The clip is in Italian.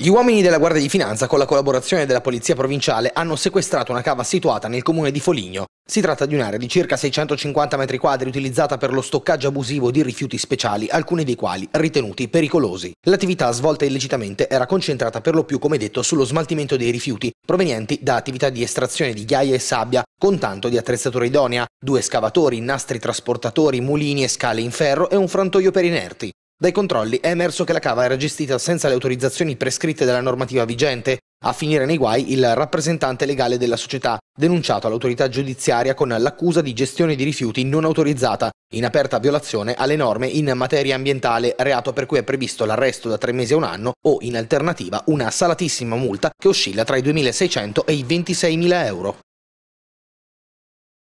Gli uomini della Guardia di Finanza, con la collaborazione della Polizia Provinciale, hanno sequestrato una cava situata nel comune di Foligno. Si tratta di un'area di circa 650 metri quadri utilizzata per lo stoccaggio abusivo di rifiuti speciali, alcuni dei quali ritenuti pericolosi. L'attività svolta illecitamente era concentrata per lo più, come detto, sullo smaltimento dei rifiuti provenienti da attività di estrazione di ghiaia e sabbia, con tanto di attrezzatura idonea, due scavatori, nastri trasportatori, mulini e scale in ferro e un frantoio per inerti. Dai controlli è emerso che la cava era gestita senza le autorizzazioni prescritte dalla normativa vigente. A finire nei guai il rappresentante legale della società, denunciato all'autorità giudiziaria con l'accusa di gestione di rifiuti non autorizzata, in aperta violazione alle norme in materia ambientale, reato per cui è previsto l'arresto da tre mesi a un anno o, in alternativa, una salatissima multa che oscilla tra i 2.600 e i 26.000 euro.